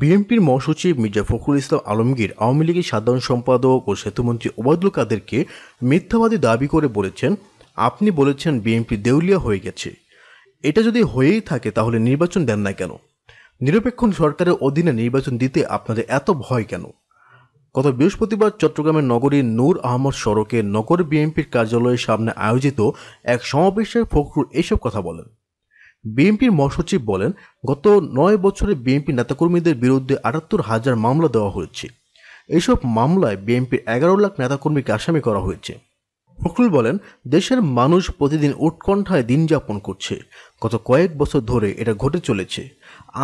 বিএনপির মহাসচিব মির্জা ফখরুল ইসলাম আলমগীর আওয়ামী লীগের সাধারণ সম্পাদক ও সেতুমন্ত্রী ওবায়দুল কাদেরকে মিথ্যাবাদী দাবি করে বলেছেন আপনি বলেছেন বিএনপি দেউলিয়া হয়ে গেছে এটা যদি হয়েই থাকে তাহলে নির্বাচন দেন না কেন নিরপেক্ষ সরকারের অধীনে নির্বাচন দিতে আপনাদের এত ভয় কেন গত বৃহস্পতিবার চট্টগ্রামের নগরীর নূর আহমদ সড়কে নগর বিএনপির কার্যালয়ের সামনে আয়োজিত এক সমাবেশে ফখরুল এসব কথা বলেন বিএনপির মহাসচিব বলেন গত নয় বছরে বিএনপি নেতাকর্মীদের বিরুদ্ধে আটাত্তর হাজার মামলা দেওয়া হয়েছে এইসব মামলায় বিএনপির এগারো লাখ নেতাকর্মীকে আসামি করা হয়েছে ফখরুল বলেন দেশের মানুষ প্রতিদিন উৎকণ্ঠায় দিন যাপন করছে গত কয়েক বছর ধরে এটা ঘটে চলেছে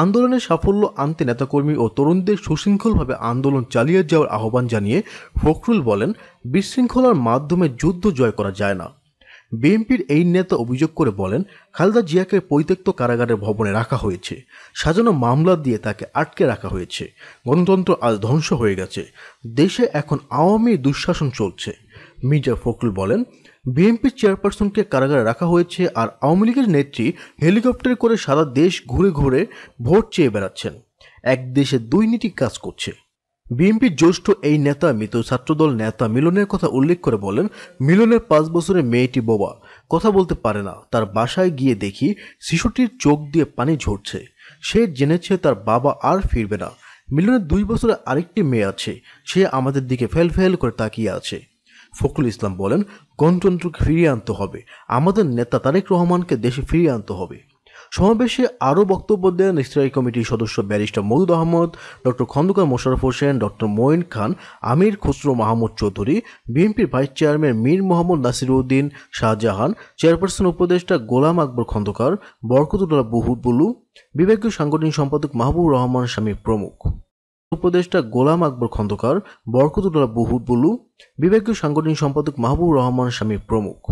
আন্দোলনের সাফল্য আনতে নেতাকর্মী ও তরুণদের সুশৃঙ্খলভাবে আন্দোলন চালিয়ে যাওয়ার আহ্বান জানিয়ে ফখরুল বলেন বিশৃঙ্খলার মাধ্যমে যুদ্ধ জয় করা যায় না বিএনপির এই নেতা অভিযোগ করে বলেন খালেদা জিয়াকে পরিত্যক্ত কারাগারের ভবনে রাখা হয়েছে সাজানো মামলা দিয়ে তাকে আটকে রাখা হয়েছে গণতন্ত্র আজ ধ্বংস হয়ে গেছে দেশে এখন আওয়ামী দুঃশাসন চলছে মির্জা ফখরুল বলেন বিএনপি চেয়ারপারসনকে কারাগারে রাখা হয়েছে আর আওয়ামী লীগের নেত্রী হেলিকপ্টারে করে সারা দেশ ঘুরে ঘুরে ভোট চেয়ে বেড়াচ্ছেন এক দেশে দুর্নীতি কাজ করছে বিএনপির জ্যেষ্ঠ এই নেতা মৃত ছাত্রদল নেতা মিলনের কথা উল্লেখ করে বলেন মিলনের পাঁচ বছরে মেয়েটি বোবা কথা বলতে পারে না তার বাসায় গিয়ে দেখি শিশুটির চোখ দিয়ে পানি ঝরছে সে জেনেছে তার বাবা আর ফিরবে না মিলনের দুই বছরে আরেকটি মেয়ে আছে সে আমাদের দিকে ফেল ফেল করে তাকিয়ে আছে ফখরুল ইসলাম বলেন গণতন্ত্রকে ফিরিয়ে আনতে হবে আমাদের নেতা তারেক রহমানকে দেশে ফিরিয়ে আনতে হবে সমাবেশে আরও বক্তব্য দেন স্থায়ী কমিটির সদস্য barrister Moudud Ahmed doctor Khandakar Mosharraf Hossain doctor Moyeen Khan Amir Khasru Mahmud Chowdhury বিএনপির vice chairman Mir Mohammad Nasiruddin Shahjahan chairperson উপদেষ্টা গোলাম আকবর খন্দকার বরকতুল্লাহ বুহুবুলু বিভাগীয় সাংগঠনিক সম্পাদক মাহবুব রহমান স্বামী প্রমুখ উপদেষ্টা গোলাম আকবর খন্দকার বরকতুল্লাহ বুহুবুলু বিভাগীয় সাংগঠনিক সম্পাদক মাহবুব রহমান স্বামী প্রমুখ